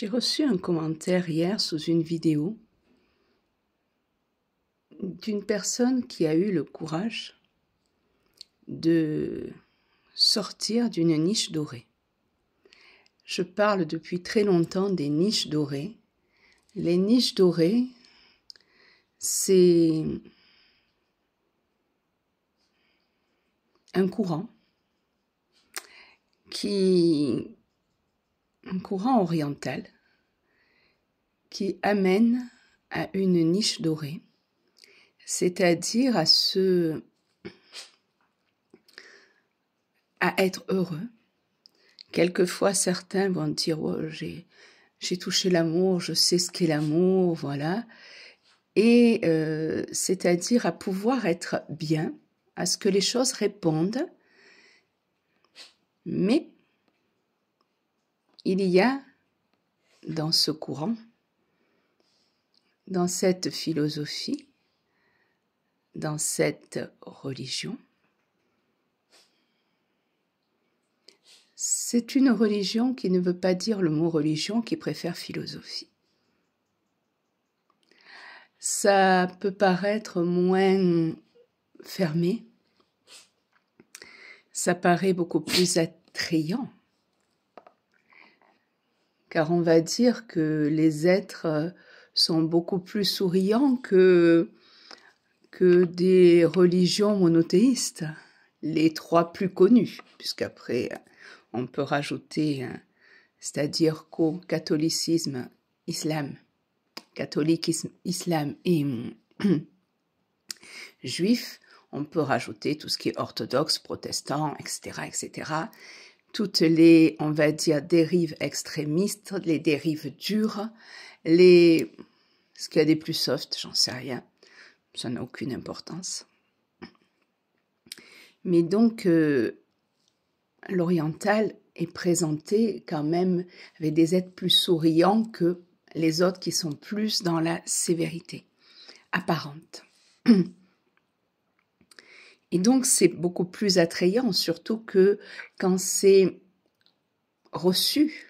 J'ai reçu un commentaire hier sous une vidéo d'une personne qui a eu le courage de sortir d'une niche dorée. Je parle depuis très longtemps des niches dorées. Les niches dorées, c'est un courant qui un courant oriental qui amène à une niche dorée, c'est-à-dire à à être heureux. Quelquefois, certains vont dire oh, j'ai, touché l'amour, je sais ce qu'est l'amour, voilà. Et euh, c'est-à-dire à pouvoir être bien, à ce que les choses répondent. Mais il y a dans ce courant dans cette philosophie, dans cette religion. C'est une religion qui ne veut pas dire le mot religion, qui préfère philosophie. Ça peut paraître moins fermé, ça paraît beaucoup plus attrayant, car on va dire que les êtres euh, sont beaucoup plus souriants que, que des religions monothéistes, les trois plus connues, puisqu'après on peut rajouter, hein, c'est-à-dire qu'au catholicisme, islam, catholicisme, islam et juif, on peut rajouter tout ce qui est orthodoxe, protestant, etc., etc. Toutes les, on va dire, dérives extrémistes, les dérives dures, les... ce qu'il y a des plus soft, j'en sais rien, ça n'a aucune importance. Mais donc, euh, l'oriental est présenté quand même avec des êtres plus souriants que les autres qui sont plus dans la sévérité apparente. Et donc, c'est beaucoup plus attrayant, surtout que quand c'est reçu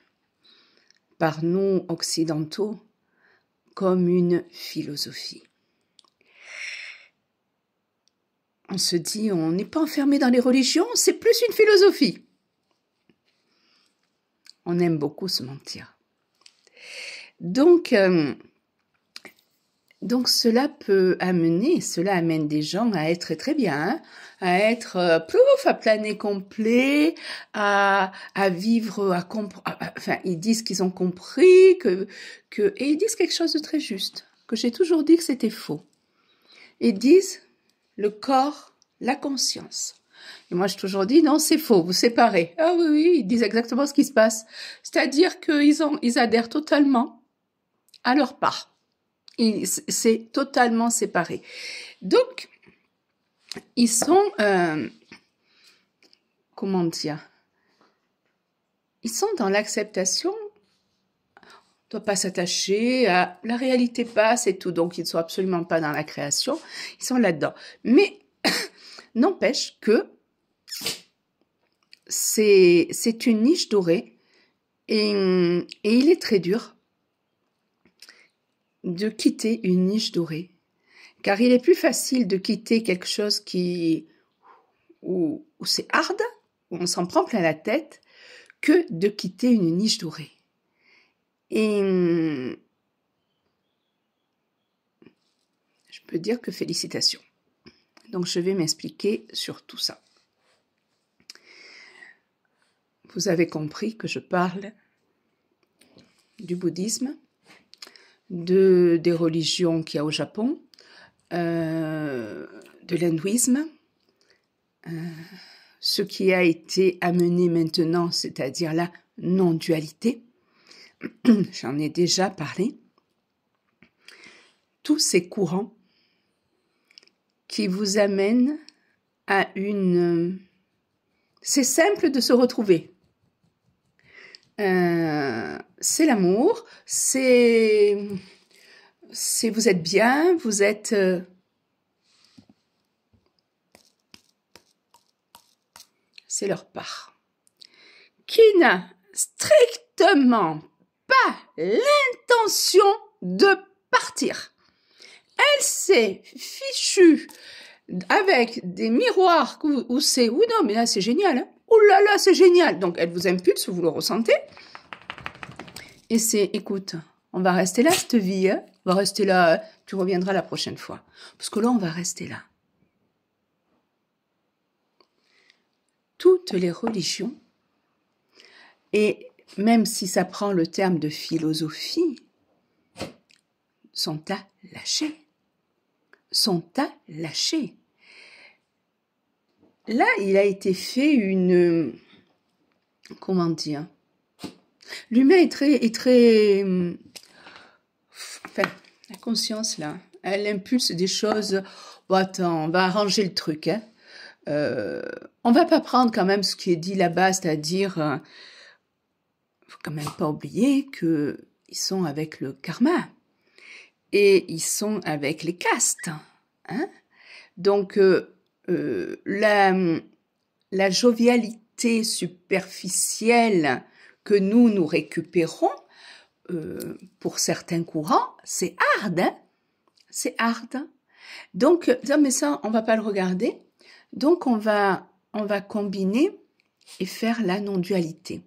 par nous occidentaux comme une philosophie. On se dit, on n'est pas enfermé dans les religions, c'est plus une philosophie. On aime beaucoup se mentir. Donc, euh, donc cela peut amener, cela amène des gens à être très bien, hein à être euh, plouf, à planer complet, à, à vivre, à comprendre. Enfin, ils disent qu'ils ont compris que, que et ils disent quelque chose de très juste que j'ai toujours dit que c'était faux. Ils disent le corps, la conscience. Et moi, j'ai toujours dit non, c'est faux, vous séparez. Ah oui, oui, ils disent exactement ce qui se passe. C'est-à-dire qu'ils ont, ils adhèrent totalement à leur part. C'est totalement séparé. Donc, ils sont, euh, comment dire, ils sont dans l'acceptation. On ne doit pas s'attacher à la réalité passe et tout, donc ils ne sont absolument pas dans la création, ils sont là-dedans. Mais n'empêche que c'est, une niche dorée et il est très dur de quitter une niche dorée car il est plus facile de quitter quelque chose qui où, c'est hard, où on s'en prend plein la tête, que de quitter une niche dorée. Et je peux dire que félicitations. Donc je vais m'expliquer sur tout ça. Vous avez compris que je parle du bouddhisme, de, des religions qu'il y a au Japon, euh, de l'hindouisme. Euh, ce qui a été amené maintenant, c'est-à-dire la non-dualité, j'en ai déjà parlé, tous ces courants qui vous amènent à une... C'est simple de se retrouver. Euh, c'est l'amour, c'est si vous êtes bien, vous êtes... Euh, c'est leur part. Qui n'a strictement pas l'intention de partir. Elle s'est fichue avec des miroirs où c'est, ou non, mais là c'est génial, hein oh là là c'est génial. Donc elle vous impulse, vous le ressentez. Et c'est, écoute, on va rester là cette vie, hein. On va rester là, euh, tu reviendras la prochaine fois. Parce que là, on va rester là. Toutes les religions, et même si ça prend le terme de philosophie, sont à lâcher. Sont à lâcher. Là, il a été fait une... Comment dire L'humain est très, est très hum, la conscience, là, elle impulse des choses. attends, on va arranger le truc. On hein. ne euh, on va pas prendre quand même ce qui est dit là-bas, c'est-à-dire, euh, faut quand même pas oublier que ils sont avec le karma et ils sont avec les castes. Hein Donc euh, la jovialité superficielle que nous nous récupérons euh, pour certains courants, c'est hard, hein. C'est hard. Donc, ça, euh, mais ça, on va pas le regarder. Donc, on va, on va combiner et faire la non-dualité.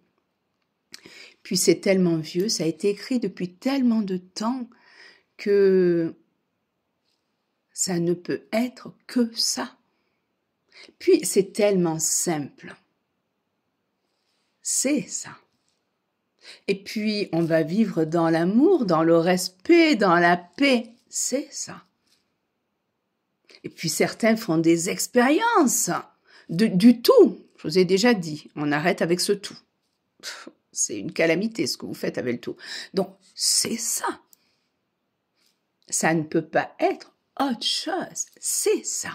Puis c'est tellement vieux, ça a été écrit depuis tellement de temps que ça ne peut être que ça. Puis c'est tellement simple. C'est ça. Et puis, on va vivre dans l'amour, dans le respect, dans la paix. C'est ça. Et puis, certains font des expériences du tout. Je vous ai déjà dit, on arrête avec ce tout. C'est une calamité ce que vous faites avec le tout. Donc, c'est ça. Ça ne peut pas être autre chose. C'est ça.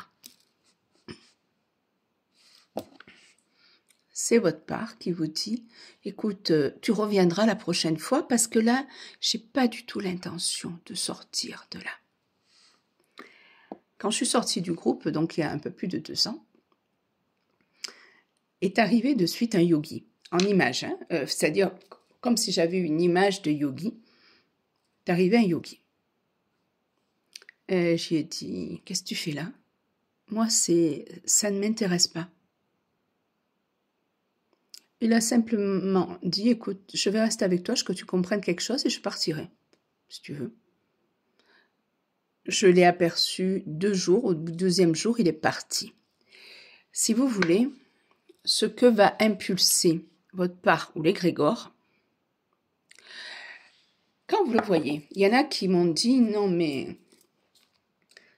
c'est votre part qui vous dit écoute, euh, tu reviendras la prochaine fois parce que là, j'ai pas du tout l'intention de sortir de là. Quand je suis sortie du groupe, donc il y a un peu plus de deux ans, est arrivé de suite un yogi en image, hein, euh, c'est-à-dire comme si j'avais une image de yogi, est arrivé un yogi. J'ai dit Qu'est-ce que tu fais là Moi, c'est ça ne m'intéresse pas. Il a simplement dit, écoute, je vais rester avec toi, ce que tu comprennes quelque chose et je partirai, si tu veux. Je l'ai aperçu deux jours, au deuxième jour, il est parti. Si vous voulez, ce que va impulser votre part ou les l'égrégore, quand vous le voyez, il y en a qui m'ont dit, non mais,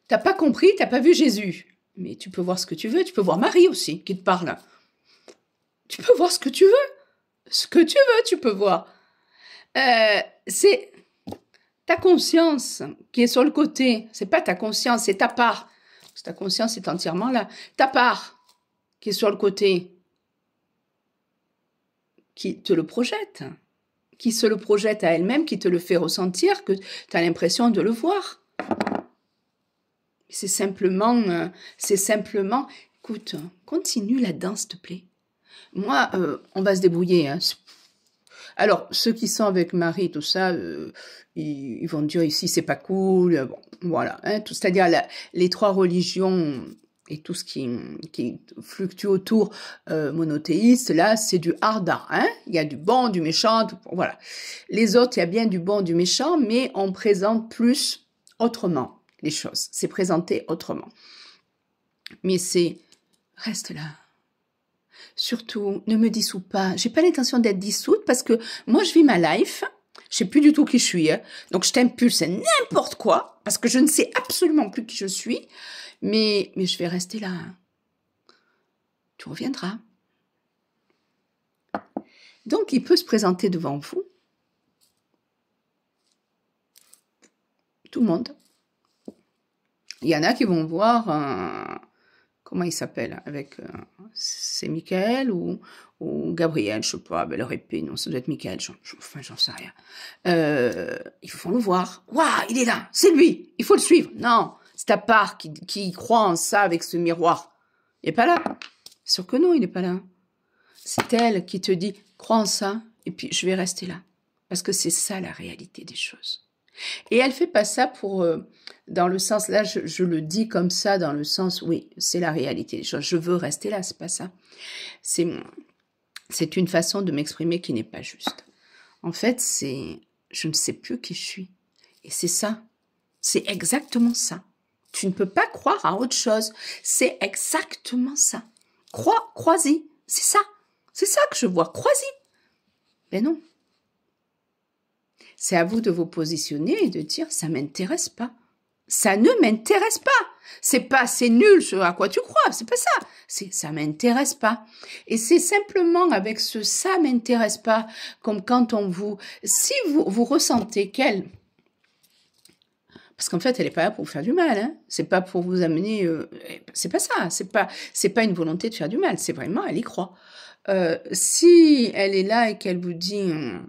t'as pas compris, t'as pas vu Jésus. Mais tu peux voir ce que tu veux, tu peux voir Marie aussi qui te parle tu peux voir ce que tu veux. Ce que tu veux, tu peux voir. Euh, c'est ta conscience qui est sur le côté. C'est pas ta conscience, c'est ta part. ta conscience est entièrement là. Ta part qui est sur le côté, qui te le projette, qui se le projette à elle-même, qui te le fait ressentir, que tu as l'impression de le voir. C'est simplement, euh, c'est simplement, écoute, continue la danse, s'il te plaît. Moi, euh, on va se débrouiller. Hein. Alors, ceux qui sont avec Marie, tout ça, euh, ils, vont dire ici c'est pas cool. Euh, voilà. Hein, C'est-à-dire les trois religions et tout ce qui, fluctue autour monothéiste, là, c'est du harda. Hein il y a du bon, du méchant, voilà. Les autres, il y a bien du bon, du méchant, mais on présente plus autrement les choses. C'est présenté autrement. Mais c'est reste là, Surtout, ne me dissous pas. J'ai pas l'intention d'être dissoute parce que moi, je vis ma life. Je sais plus du tout qui je suis. Hein. Donc, je t'impulse n'importe quoi parce que je ne sais absolument plus qui je suis. Mais, mais je vais rester là. Hein. Tu reviendras. Donc, il peut se présenter devant vous. Tout le monde. Il y en a qui vont voir, euh, comment il s'appelle, avec euh, c'est Michael ou, ou Gabriel, je sais pas, belle elle non, ça doit être Michael, j'en, enfin, j'en sais rien. Euh, ils vont le voir. Waouh, il est là, c'est lui, il faut le suivre. Non, c'est ta part qui, croit en ça avec ce miroir. Il n'est pas là. Sûr que non, il n'est pas là. C'est elle qui te dit, crois en ça, et puis je vais rester là. Parce que c'est ça la réalité des choses. Et elle fait pas ça pour, euh, dans le sens, là je, le dis comme ça, dans le sens, oui, c'est la réalité je, veux rester là, c'est pas ça. C'est, c'est une façon de m'exprimer qui n'est pas juste. En fait, c'est, je ne sais plus qui je suis. Et c'est ça. C'est exactement ça. Tu ne peux pas croire à autre chose. C'est exactement ça. Crois, crois-y. C'est ça. C'est ça que je vois. Crois-y. Ben non. C'est à vous de vous positionner et de dire ça m'intéresse pas. Ça ne m'intéresse pas. C'est pas c'est nul ce à quoi tu crois, c'est pas ça. C'est ça m'intéresse pas. Et c'est simplement avec ce ça m'intéresse pas comme quand on vous si vous vous ressentez qu'elle parce qu'en fait, elle n'est pas là pour vous faire du mal. Hein. C'est pas pour vous amener. Euh, c'est pas ça. C'est pas. C'est pas une volonté de faire du mal. C'est vraiment, elle y croit. Euh, si elle est là et qu'elle vous dit, «Hum,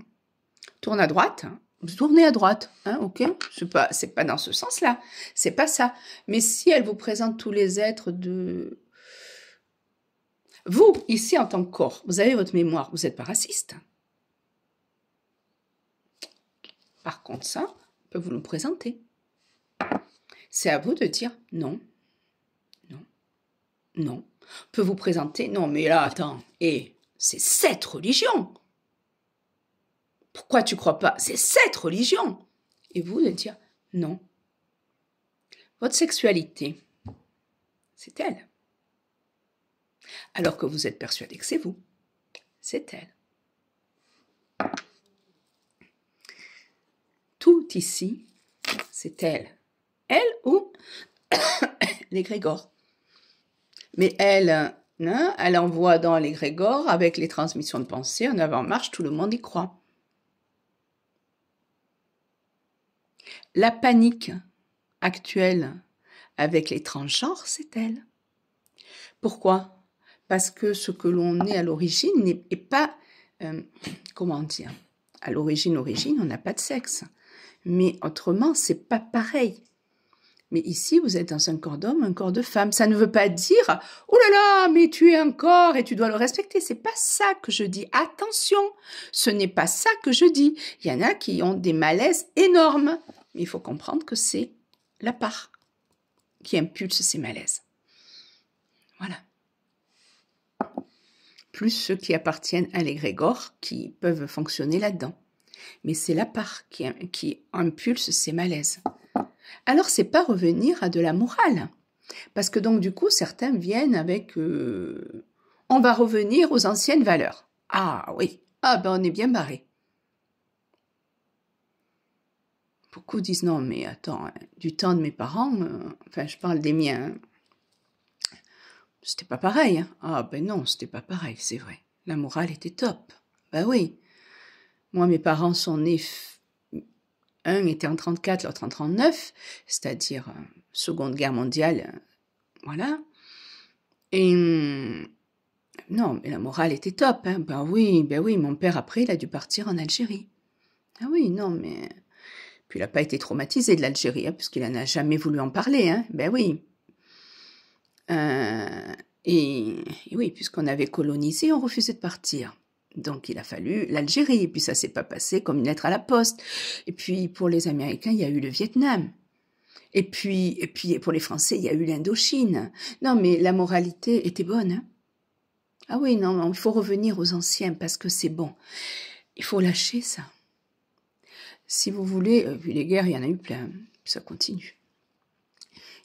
tourne à droite, hein. tournez à droite, hein, ok C'est pas, c'est pas dans ce sens-là, c'est pas ça. Mais si elle vous présente tous les êtres de vous ici en tant que corps, vous avez votre mémoire, vous n'êtes pas raciste. Par contre, ça, on peut vous le présenter. C'est à vous de dire non, non, non. On peut vous présenter non, mais là, attends, et eh, c'est cette religion. Pourquoi tu crois pas C'est cette religion. Et vous de dire non. Votre sexualité, c'est elle. Alors que vous êtes persuadé que c'est vous, c'est elle. Tout ici, c'est elle. Elle ou les Grégores. Mais elle, hein, elle envoie dans les Grégores avec les transmissions de pensée en avant-marche, tout le monde y croit. La panique actuelle avec les transgenres, c'est elle. Pourquoi Parce que ce que l'on est à l'origine n'est pas, euh, comment dire, à l'origine, origine, on n'a pas de sexe. Mais autrement, c'est pas pareil. Mais ici, vous êtes dans un corps d'homme, un corps de femme. Ça ne veut pas dire oh là là, mais tu es un corps et tu dois le respecter. C'est pas ça que je dis. Attention, ce n'est pas ça que je dis. Il y en a qui ont des malaises énormes il faut comprendre que c'est la part qui impulse ces malaises. Voilà. Plus ceux qui appartiennent à l'égrégore qui peuvent fonctionner là-dedans. Mais c'est la part qui, impulse ces malaises. Alors c'est pas revenir à de la morale. Parce que donc du coup, certains viennent avec euh, on va revenir aux anciennes valeurs. Ah oui, ah ben on est bien barré. beaucoup disent non, mais attends, du temps de mes parents, euh, enfin je parle des miens, hein. c'était pas pareil. Hein. Ah ben non, c'était pas pareil, c'est vrai. La morale était top. Ben oui. Moi, mes parents sont nés, un était en 34, l'autre en 39, c'est-à-dire euh, Seconde Guerre mondiale, euh, voilà. Et mm, non, mais la morale était top. Hein. Ben oui, ben oui, mon père après, il a dû partir en Algérie. Ah oui, non, mais il n'a pas été traumatisé de l'Algérie, hein, puisqu'il n'en a jamais voulu en parler, hein. ben oui. Euh, et, oui, puisqu'on avait colonisé, on refusait de partir. Donc il a fallu l'Algérie, et puis ça s'est pas passé comme une lettre à la poste. Et puis pour les Américains, il y a eu le Vietnam. Et puis, et puis pour les Français, il y a eu l'Indochine. Non, mais la moralité était bonne. Hein. ah oui, non, il faut revenir aux anciens parce que c'est bon. Il faut lâcher ça si vous voulez, vu euh, les guerres, il y en a eu plein, ça continue.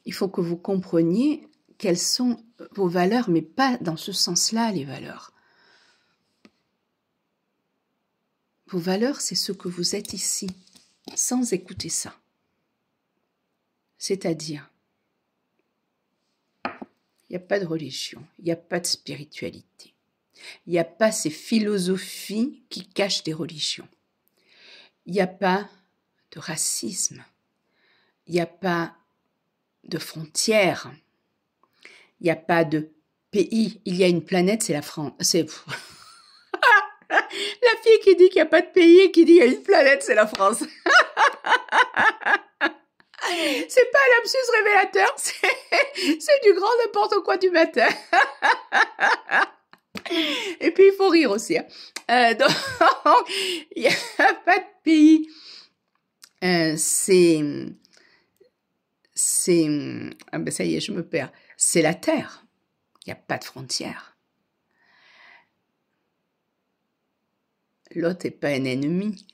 Il faut que vous compreniez quelles sont euh, vos valeurs, mais pas dans ce sens-là les valeurs. Vos valeurs, c'est ce que vous êtes ici, sans écouter ça. C'est-à-dire, il n'y a pas de religion, il n'y a pas de spiritualité, il n'y a pas ces philosophies qui cachent des religions. Il n'y a pas de racisme. Il n'y a pas de frontières. Il n'y a pas de pays. Il y a une planète, c'est la France. C'est... la fille qui dit qu'il n'y a pas de pays et qui dit qu'il y a une planète, c'est la France. C'est pas un révélateur, c'est, c'est du grand n'importe quoi du matin. Et puis, il faut rire aussi. Hein. Euh, donc, il n'y a pas de pays. Euh, c'est. C'est. Ah ben ça y est, je me perds. C'est la terre. Il n'y a pas de frontières. L'autre n'est pas un ennemi.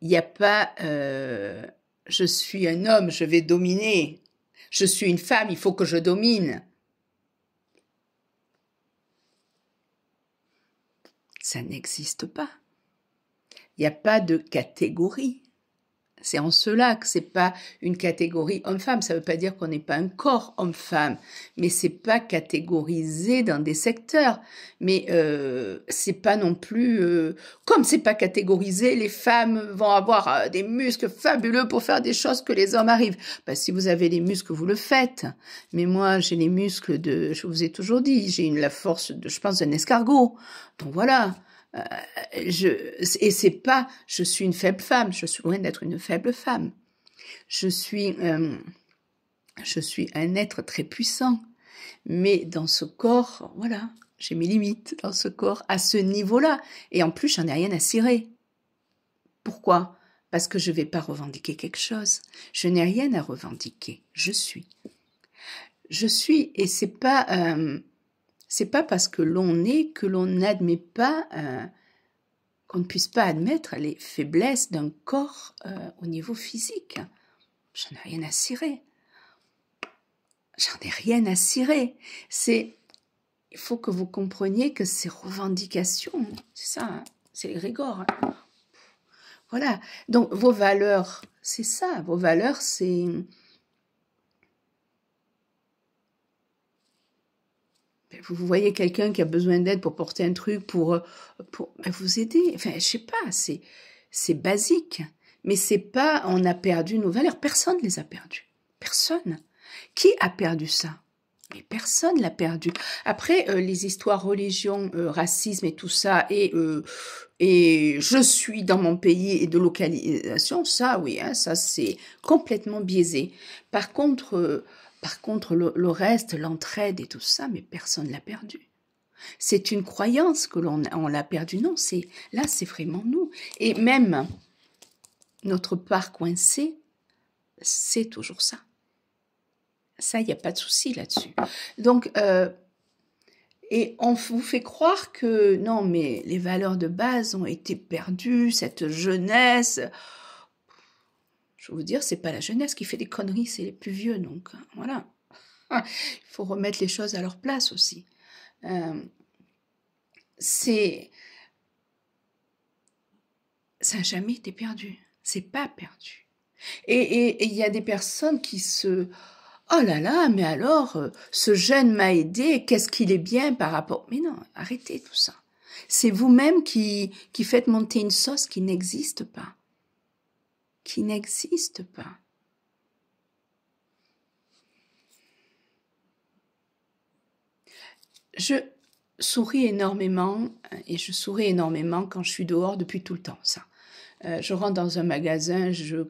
Il n'y a pas. Euh, je suis un homme, je vais dominer. Je suis une femme, il faut que je domine. ça n'existe pas. Il n'y a pas de catégorie. C'est en cela que c'est pas une catégorie homme-femme. Ça veut pas dire qu'on n'est pas un corps homme-femme, mais c'est pas catégorisé dans des secteurs. Mais euh, c'est pas non plus euh, comme c'est pas catégorisé. Les femmes vont avoir euh, des muscles fabuleux pour faire des choses que les hommes arrivent. Bah, si vous avez les muscles, vous le faites. Mais moi, j'ai les muscles de. Je vous ai toujours dit, j'ai la force de, je pense, d'un escargot. Donc voilà. Et euh, je, et c'est pas je suis une faible femme, je suis loin d'être une faible femme. Je suis, euh, je suis un être très puissant, mais dans ce corps, voilà, j'ai mes limites dans ce corps à ce niveau-là, et en plus j'en ai rien à cirer. Pourquoi Parce que je ne vais pas revendiquer quelque chose. Je n'ai rien à revendiquer. Je suis. Je suis, et c'est pas. Euh, c'est pas parce que l'on est que l'on n'admet pas, euh, qu'on ne puisse pas admettre les faiblesses d'un corps euh, au niveau physique. J'en ai rien à cirer. J'en ai rien à cirer. C'est, il faut que vous compreniez que ces revendications, c'est ça, hein. c'est les hein. Voilà. Donc vos valeurs, c'est ça. Vos valeurs, c'est vous voyez quelqu'un qui a besoin d'aide pour porter un truc, pour, euh, pour bah, vous aider. Enfin, je sais pas, c'est, basique. Mais c'est pas, on a perdu nos valeurs. Personne ne les a perdues. Personne. Qui a perdu ça? Mais personne l'a perdu. Après, euh, les histoires religion, euh, racisme et tout ça, et, et je suis dans mon pays et de localisation, ça, oui, hein, ça c'est complètement biaisé. Par contre, par contre, le, reste, l'entraide et tout ça, mais personne l'a perdu. C'est une croyance que l'on on l'a perdu. Non, c'est là, c'est vraiment nous. Et même notre part coincée, c'est toujours ça. Ça, il n'y a pas de souci là-dessus. Donc, euh, et on vous fait croire que non, mais les valeurs de base ont été perdues, cette jeunesse. Je veux dire, c'est pas la jeunesse qui fait des conneries, c'est les plus vieux, donc hein, voilà. Il faut remettre les choses à leur place aussi. Euh, c'est. Ça n'a jamais été perdu. C'est pas perdu. Et il y a des personnes qui se. Oh là là, mais alors, euh, ce jeune m'a aidé, qu'est-ce qu'il est bien par rapport. Mais non, arrêtez tout ça. C'est vous-même qui, qui faites monter une sauce qui n'existe pas qui n'existe pas. Je souris énormément euh, et je souris énormément quand je suis dehors depuis tout le temps. Ça, euh, je rentre dans un magasin, je,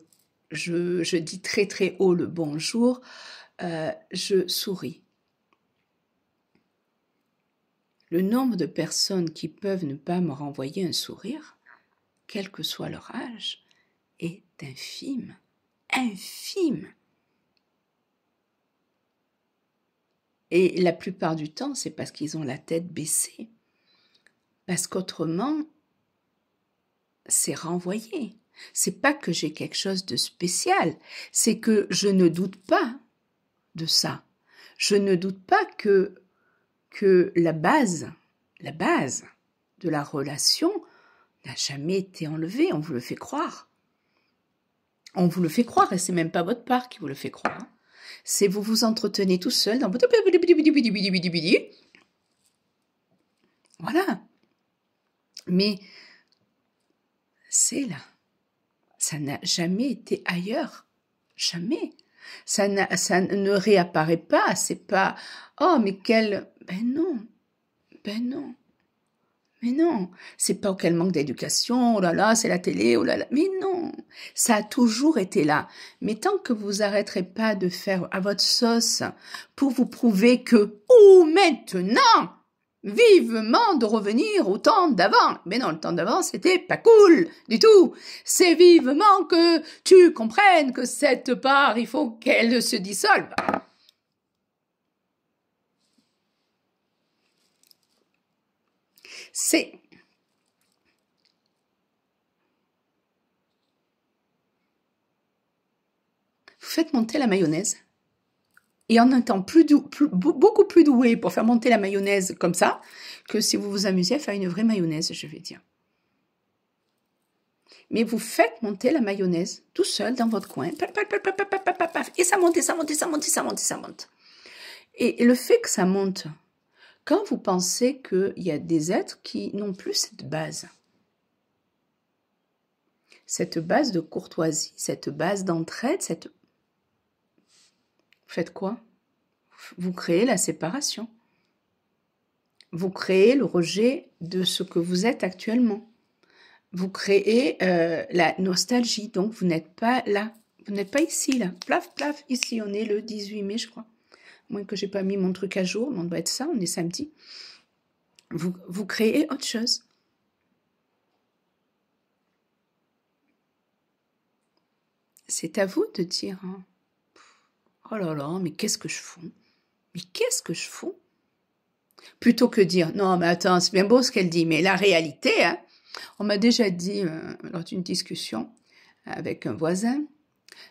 je, dis très très haut le bonjour, euh, je souris. Le nombre de personnes qui peuvent ne pas me renvoyer un sourire, quel que soit leur âge, est infime, infime. Et la plupart du temps, c'est parce qu'ils ont la tête baissée. Parce qu'autrement, c'est renvoyé. C'est pas que j'ai quelque chose de spécial, c'est que je ne doute pas de ça. Je ne doute pas que que la base, la base de la relation n'a jamais été enlevée, on vous le fait croire. On vous le fait croire, et c'est même pas votre part qui vous le fait croire. C'est vous vous entretenez tout seul dans votre... Voilà. Mais c'est là. Ça n'a jamais été ailleurs. Jamais. Ça, ça ne réapparaît pas. C'est pas, oh, mais quel. Ben non. Ben non. Mais non, c'est pas qu'elle manque d'éducation, oh là là, c'est la télé, oh là là. Mais non, ça a toujours été là. Mais tant que vous arrêterez pas de faire à votre sauce pour vous prouver que, ou maintenant, vivement de revenir au temps d'avant. Mais non, le temps d'avant, c'était pas cool du tout. C'est vivement que tu comprennes que cette part, il faut qu'elle se dissolve. C'est Vous faites monter la mayonnaise. Et en un temps plus doux, beaucoup plus doué pour faire monter la mayonnaise comme ça, que si vous vous amusez à faire une vraie mayonnaise, je vais dire. Mais vous faites monter la mayonnaise tout seul dans votre coin. Et ça monte, ça monte, ça monte, ça monte, ça monte. Et le fait que ça monte, quand vous pensez qu'il y a des êtres qui n'ont plus cette base, cette base de courtoisie, cette base d'entraide, cette... Vous faites quoi Vous créez la séparation. Vous créez le rejet de ce que vous êtes actuellement. Vous créez euh, la nostalgie, donc vous n'êtes pas là. Vous n'êtes pas ici, là. Plaf, plaf, ici, on est le 18 mai, je crois moins que j'ai pas mis mon truc à jour, mais on doit être ça, on est samedi. Vous, vous créez autre chose. C'est à vous de dire hein. Oh là là, mais qu'est-ce que je fous Mais qu'est-ce que je fous Plutôt que dire Non, mais attends, c'est bien beau ce qu'elle dit, mais la réalité, hein, on m'a déjà dit euh, lors d'une discussion avec un voisin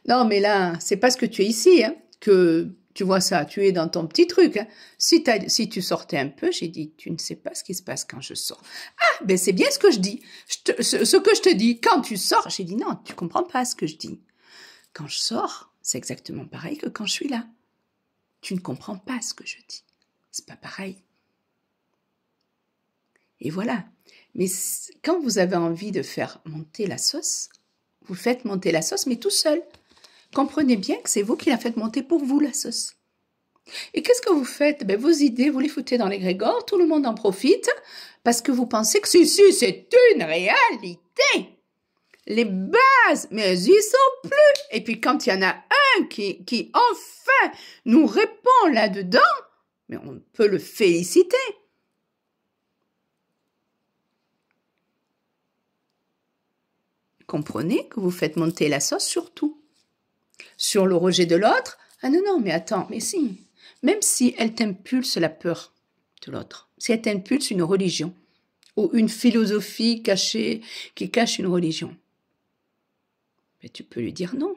Non, mais là, c'est parce que tu es ici hein, que tu vois ça, tu es dans ton petit truc. Hein. Si, tu sortais un peu, j'ai dit, tu ne sais pas ce qui se passe quand je sors. Ah, ben c'est bien ce que je dis, ce, que je te dis. Quand tu sors, j'ai dit, non, tu comprends pas ce que je dis. Quand je sors, c'est exactement pareil que quand je suis là. Tu ne comprends pas ce que je dis. C'est pas pareil. Et voilà. Mais quand vous avez envie de faire monter la sauce, vous faites monter la sauce, mais tout seul comprenez bien que c'est vous qui la faites monter pour vous, la sauce. Et qu'est-ce que vous faites ben, Vos idées, vous les foutez dans les grégores, tout le monde en profite, parce que vous pensez que si, si, c'est une réalité. Les bases, mais elles y sont plus. Et puis quand il y en a un qui, qui enfin nous répond là-dedans, mais on peut le féliciter. Comprenez que vous faites monter la sauce sur tout. Sur le rejet de l'autre, ah non, non, mais attends, mais si. Même si elle t'impulse la peur de l'autre, si elle t'impulse une religion ou une philosophie cachée qui cache une religion, mais ben, tu peux lui dire non.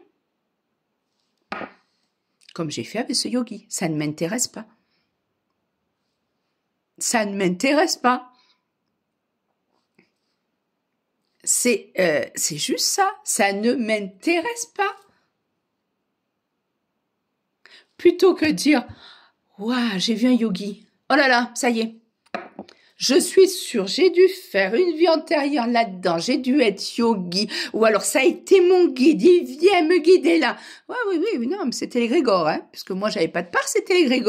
Comme j'ai fait avec ce yogi, ça ne m'intéresse pas. Ça ne m'intéresse pas. C'est euh, juste ça, ça ne m'intéresse pas plutôt que dire Waouh, j'ai vu un yogi. Oh là là, ça y est. Je suis sûre, j'ai dû faire une vie antérieure là-dedans, j'ai dû être yogi, ou alors ça a été mon guide, il vient me guider là. Ouais, oui, oui, non, mais c'était les Grégores, hein, puisque moi j'avais pas de part, c'était les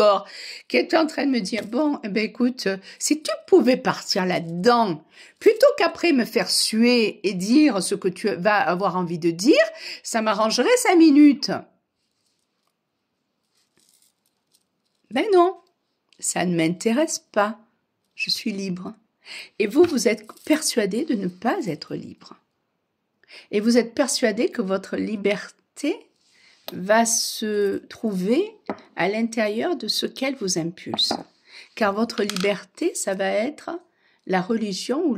qui étaient en train de me dire, bon, eh ben écoute, euh, si tu pouvais partir là-dedans, plutôt qu'après me faire suer et dire ce que tu vas avoir envie de dire, ça m'arrangerait cinq minutes. Ben non, ça ne m'intéresse pas. Je suis libre. Et vous, vous êtes persuadé de ne pas être libre. Et vous êtes persuadé que votre liberté va se trouver à l'intérieur de ce qu'elle vous impulse. Car votre liberté, ça va être la religion ou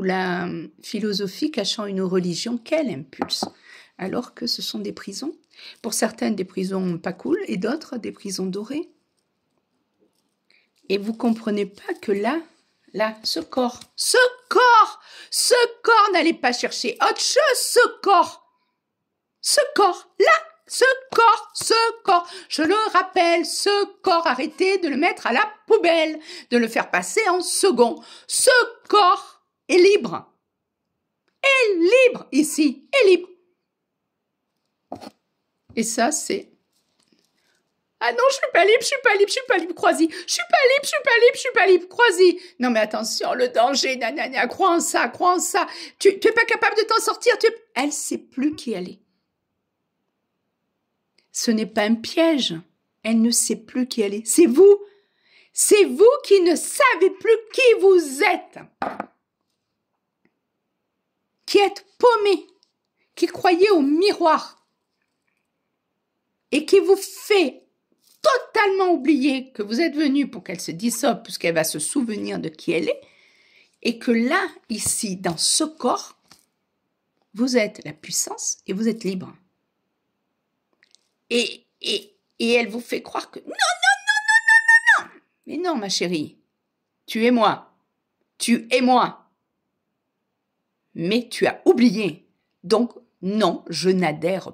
la, hum, philosophie cachant une religion qu'elle impulse. Alors que ce sont des prisons. Pour certaines, des prisons pas cool et d'autres, des prisons dorées. Et vous comprenez pas que là, là, ce corps, ce corps, ce corps, n'allez pas chercher autre chose, ce corps, ce corps, là, ce corps, ce corps, je le rappelle, ce corps, arrêtez de le mettre à la poubelle, de le faire passer en second. Ce corps est libre. Est libre ici, est libre. Et ça, c'est ah non, je suis pas libre, je suis pas libre, je suis pas libre, croisi. Je suis pas libre, je suis pas libre, je suis pas libre, croisi. Non mais attention, le danger, nanana, crois en ça, crois en ça. Tu, tu pas capable de t'en sortir, tu Elle sait plus qui elle est. Ce n'est pas un piège. Elle ne sait plus qui elle est. C'est vous. C'est vous qui ne savez plus qui vous êtes. Qui êtes paumé. Qui croyez au miroir. Et qui vous fait totalement oublié que vous êtes venu pour qu'elle se dissolve, puisqu'elle va se souvenir de qui elle est, et que là, ici, dans ce corps, vous êtes la puissance et vous êtes libre. Et, et, et elle vous fait croire que non, non, non, non, non, non, non. Mais non, ma chérie, tu es moi. Tu es moi. Mais tu as oublié. Donc, non, je n'adhère